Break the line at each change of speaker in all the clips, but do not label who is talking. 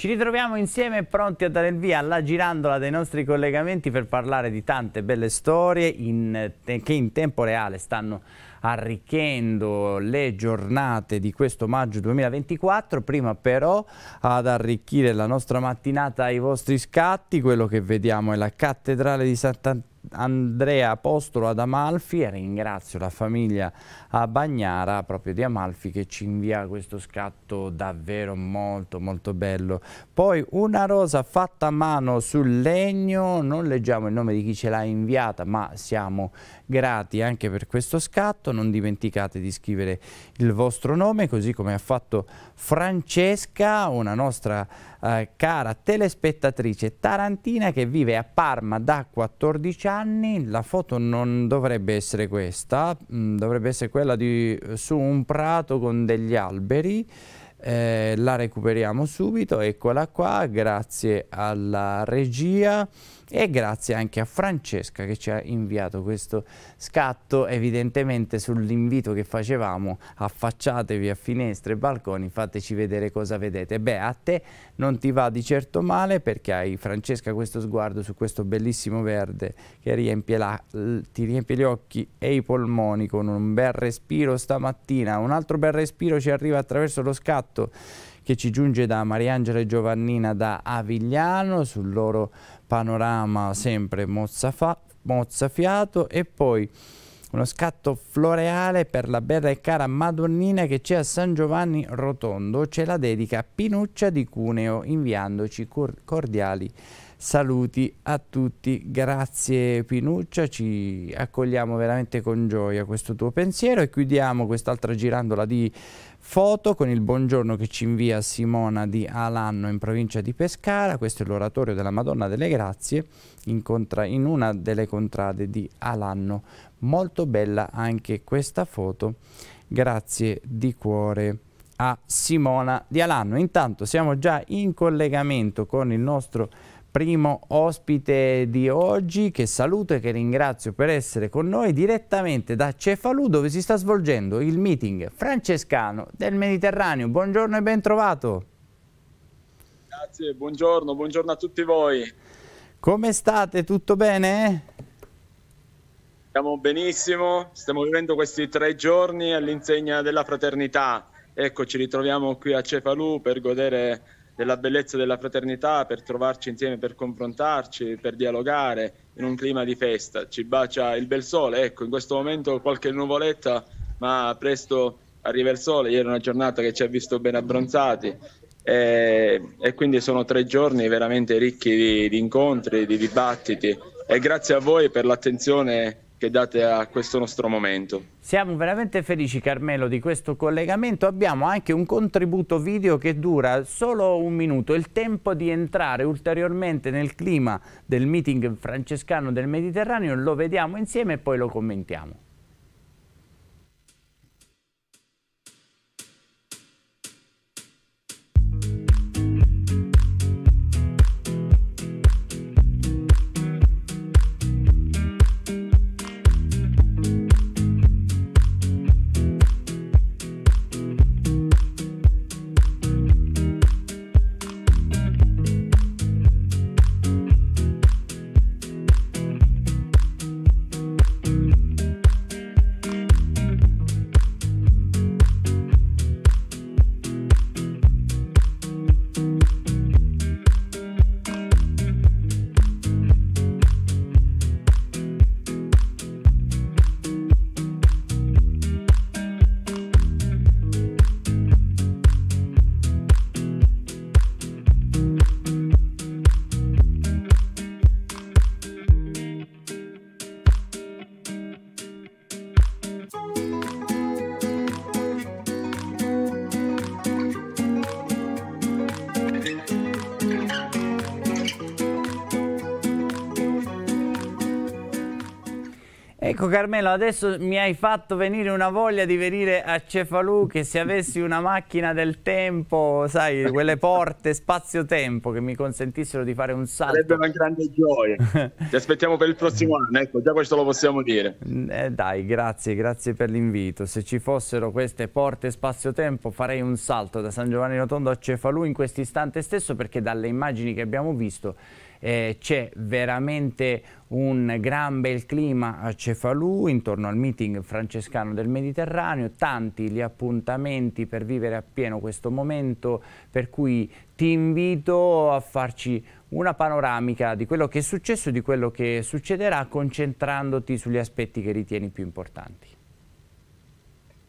Ci ritroviamo insieme pronti a dare il via alla girandola dei nostri collegamenti per parlare di tante belle storie in, eh, che in tempo reale stanno arricchendo le giornate di questo maggio 2024. Prima però ad arricchire la nostra mattinata ai vostri scatti, quello che vediamo è la cattedrale di Sant'Antonio Andrea Apostolo ad Amalfi e ringrazio la famiglia a Bagnara proprio di Amalfi che ci invia questo scatto davvero molto molto bello poi una rosa fatta a mano sul legno non leggiamo il nome di chi ce l'ha inviata ma siamo grati anche per questo scatto non dimenticate di scrivere il vostro nome così come ha fatto Francesca una nostra eh, cara telespettatrice tarantina che vive a Parma da 14 anni anni, la foto non dovrebbe essere questa, mh, mm, dovrebbe essere quella di, eh, su un prato con degli alberi, eh, la recuperiamo subito, eccola qua, grazie alla regia e grazie anche a Francesca che ci ha inviato questo scatto evidentemente sull'invito che facevamo affacciatevi a finestre e balconi fateci vedere cosa vedete beh a te non ti va di certo male perché hai Francesca questo sguardo su questo bellissimo verde che riempie la, ti riempie gli occhi e i polmoni con un bel respiro stamattina un altro bel respiro ci arriva attraverso lo scatto fatto che ci giunge da Mariangela e Giovannina da Avigliano sul loro panorama sempre mozzafa, mozzafiato e poi uno scatto floreale per la bella e cara Madonnina che c'è a San Giovanni Rotondo, ce la dedica Pinuccia di Cuneo inviandoci cordiali saluti a tutti, grazie Pinuccia, ci accogliamo veramente con gioia questo tuo pensiero e chiudiamo quest'altra girandola di foto con il buongiorno che ci invia Simona di Alanno in provincia di Pescara, questo è l'oratorio della Madonna delle Grazie in, in una delle contrade di Alanno, molto bella anche questa foto, grazie di cuore a Simona di Alanno. Intanto siamo già in collegamento con il nostro primo ospite di oggi che saluto e che ringrazio per essere con noi direttamente da Cefalù dove si sta svolgendo il meeting francescano del Mediterraneo. Buongiorno e ben trovato.
Grazie, buongiorno, buongiorno a tutti voi.
Come state? Tutto bene?
Stiamo benissimo, stiamo vivendo questi tre giorni all'insegna della fraternità. Ecco, ci ritroviamo qui a Cefalù per godere della bellezza della fraternità per trovarci insieme, per confrontarci, per dialogare in un clima di festa. Ci bacia il bel sole, ecco, in questo momento qualche nuvoletta, ma presto arriva il sole. Ieri è una giornata che ci ha visto ben abbronzati e, e quindi sono tre giorni veramente ricchi di, di incontri, di dibattiti e grazie a voi per l'attenzione che date a questo nostro momento.
Siamo veramente felici Carmelo di questo collegamento, abbiamo anche un contributo video che dura solo un minuto, il tempo di entrare ulteriormente nel clima del meeting francescano del Mediterraneo, lo vediamo insieme e poi lo commentiamo. Ecco Carmelo, adesso mi hai fatto venire una voglia di venire a Cefalù che se avessi una macchina del tempo, sai, quelle porte spazio-tempo che mi consentissero di fare un salto. Sarebbe
una grande gioia. Ti aspettiamo per il prossimo anno, ecco, già questo lo possiamo dire.
Mm, eh, dai, grazie, grazie per l'invito. Se ci fossero queste porte spazio-tempo farei un salto da San Giovanni Rotondo a Cefalù in questo istante stesso perché dalle immagini che abbiamo visto eh, c'è veramente un gran bel clima a Cefalù intorno al meeting francescano del Mediterraneo, tanti gli appuntamenti per vivere appieno questo momento, per cui ti invito a farci una panoramica di quello che è successo e di quello che succederà concentrandoti sugli aspetti che ritieni più importanti.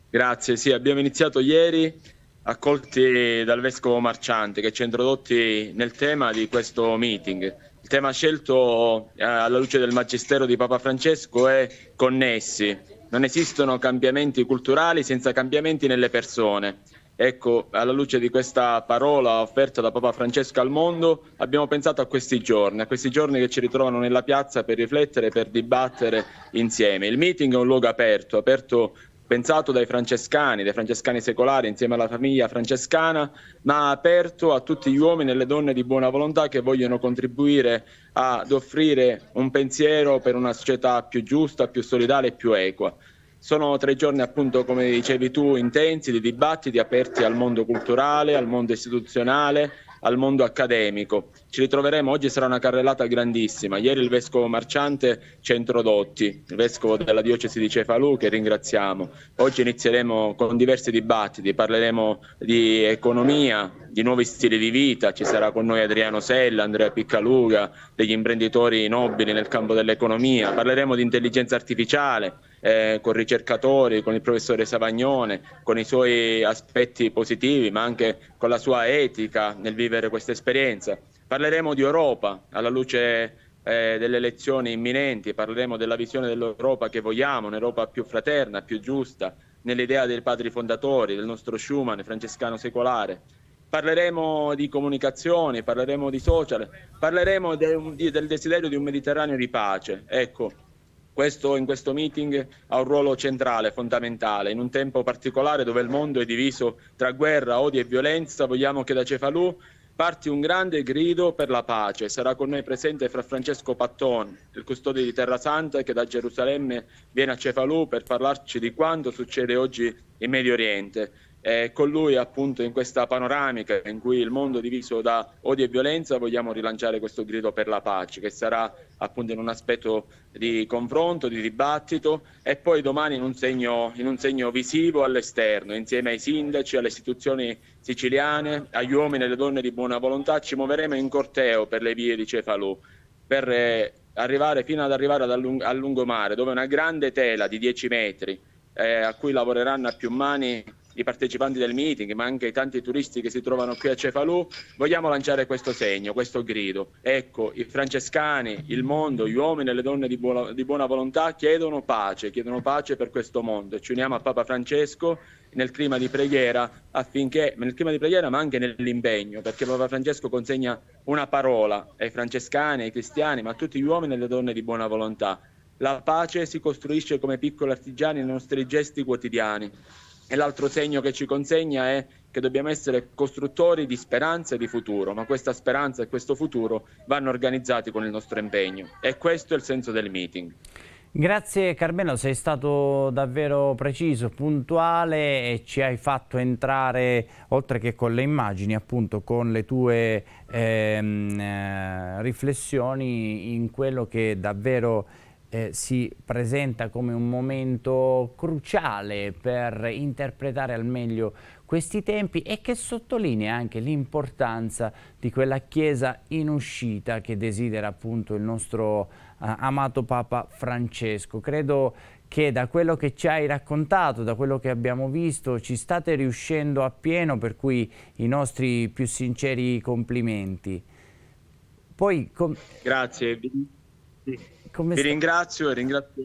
Grazie, sì, abbiamo iniziato ieri accolti dal vescovo Marciante che ci ha introdotti nel tema di questo meeting. Il tema scelto eh, alla luce del Magistero di Papa Francesco è connessi. Non esistono cambiamenti culturali senza cambiamenti nelle persone. Ecco, alla luce di questa parola offerta da Papa Francesco al mondo, abbiamo pensato a questi giorni, a questi giorni che ci ritrovano nella piazza per riflettere, per dibattere insieme. Il meeting è un luogo aperto, aperto pensato dai francescani, dai francescani secolari insieme alla famiglia francescana, ma aperto a tutti gli uomini e le donne di buona volontà che vogliono contribuire ad offrire un pensiero per una società più giusta, più solidale e più equa. Sono tre giorni appunto, come dicevi tu, intensi di dibattiti aperti al mondo culturale, al mondo istituzionale, al mondo accademico. Ci ritroveremo, oggi sarà una carrellata grandissima. Ieri il vescovo Marciante ci ha introdotti, il vescovo della diocesi di Cefalù che ringraziamo. Oggi inizieremo con diversi dibattiti, parleremo di economia, di nuovi stili di vita, ci sarà con noi Adriano Sella, Andrea Piccaluga, degli imprenditori nobili nel campo dell'economia, parleremo di intelligenza artificiale, eh, con ricercatori, con il professore Savagnone, con i suoi aspetti positivi, ma anche con la sua etica nel vivere questa esperienza. Parleremo di Europa alla luce eh, delle elezioni imminenti, parleremo della visione dell'Europa che vogliamo, un'Europa più fraterna, più giusta, nell'idea dei padri fondatori, del nostro Schumann, francescano secolare. Parleremo di comunicazioni, parleremo di social, parleremo de, di, del desiderio di un Mediterraneo di pace. Ecco, questo, in questo meeting ha un ruolo centrale, fondamentale. In un tempo particolare dove il mondo è diviso tra guerra, odio e violenza, vogliamo che da Cefalù parti un grande grido per la pace. Sarà con noi presente fra Francesco Patton, il custode di Terra Santa, che da Gerusalemme viene a Cefalù per parlarci di quanto succede oggi in Medio Oriente. E con lui appunto in questa panoramica in cui il mondo è diviso da odio e violenza vogliamo rilanciare questo grido per la pace che sarà appunto in un aspetto di confronto, di dibattito e poi domani in un segno, in un segno visivo all'esterno insieme ai sindaci, alle istituzioni siciliane, agli uomini e alle donne di buona volontà ci muoveremo in corteo per le vie di Cefalù per eh, arrivare fino ad arrivare al lungomare dove una grande tela di 10 metri eh, a cui lavoreranno a più mani i partecipanti del meeting, ma anche i tanti turisti che si trovano qui a Cefalù, vogliamo lanciare questo segno, questo grido. Ecco, i francescani, il mondo, gli uomini e le donne di buona, di buona volontà chiedono pace, chiedono pace per questo mondo. Ci uniamo a Papa Francesco nel clima di preghiera affinché nel clima di preghiera ma anche nell'impegno perché Papa Francesco consegna una parola ai francescani, ai cristiani ma a tutti gli uomini e le donne di buona volontà la pace si costruisce come piccoli artigiani nei nostri gesti quotidiani e l'altro segno che ci consegna è che dobbiamo essere costruttori di speranza e di futuro, ma questa speranza e questo futuro vanno organizzati con il nostro impegno. E questo è il senso del meeting.
Grazie Carmelo, sei stato davvero preciso, puntuale e ci hai fatto entrare, oltre che con le immagini, appunto con le tue ehm, eh, riflessioni in quello che davvero eh, si presenta come un momento cruciale per interpretare al meglio questi tempi e che sottolinea anche l'importanza di quella chiesa in uscita che desidera appunto il nostro eh, amato Papa Francesco. Credo che da quello che ci hai raccontato, da quello che abbiamo visto, ci state riuscendo appieno, per cui i nostri più sinceri complimenti. Poi,
Grazie. Sì. Come Vi sta? ringrazio e ringrazio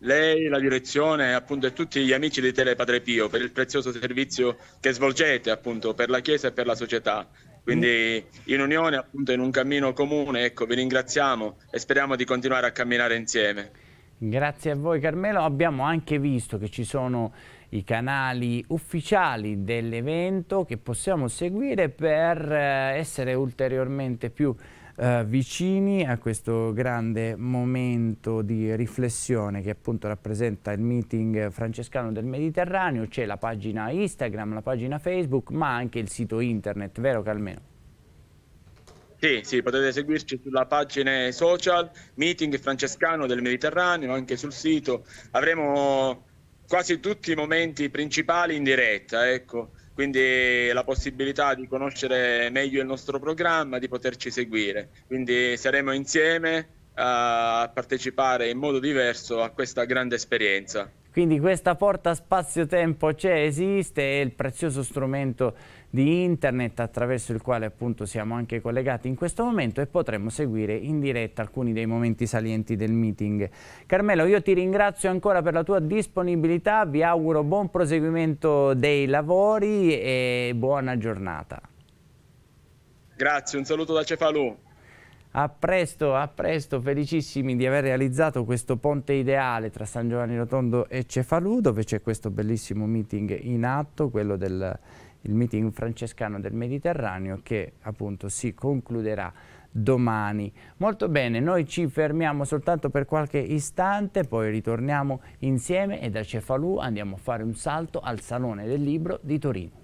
lei, la direzione appunto, e tutti gli amici di Telepadre Pio per il prezioso servizio che svolgete appunto, per la Chiesa e per la società. Quindi in unione, appunto, in un cammino comune, ecco, vi ringraziamo e speriamo di continuare a camminare insieme.
Grazie a voi Carmelo, abbiamo anche visto che ci sono i canali ufficiali dell'evento che possiamo seguire per eh, essere ulteriormente più eh, vicini a questo grande momento di riflessione che appunto rappresenta il meeting francescano del Mediterraneo, c'è la pagina Instagram, la pagina Facebook, ma anche il sito internet, vero Calmeno?
Sì, sì, potete seguirci sulla pagina social Meeting Francescano del Mediterraneo, anche sul sito. Avremo quasi tutti i momenti principali in diretta, ecco quindi la possibilità di conoscere meglio il nostro programma, di poterci seguire. Quindi saremo insieme a
partecipare
in modo diverso a questa grande esperienza.
Quindi questa porta spazio-tempo c'è, esiste, è il prezioso strumento di internet attraverso il quale appunto siamo anche collegati in questo momento e potremo seguire in diretta alcuni dei momenti salienti del meeting. Carmelo, io ti ringrazio ancora per la tua disponibilità, vi auguro buon proseguimento dei lavori e buona giornata.
Grazie, un saluto da Cefalù.
A presto, a presto, felicissimi di aver realizzato questo ponte ideale tra San Giovanni Rotondo e Cefalù, dove c'è questo bellissimo meeting in atto, quello del il meeting francescano del Mediterraneo che appunto si concluderà domani. Molto bene, noi ci fermiamo soltanto per qualche istante, poi ritorniamo insieme e da Cefalù andiamo a fare un salto al Salone del Libro di Torino.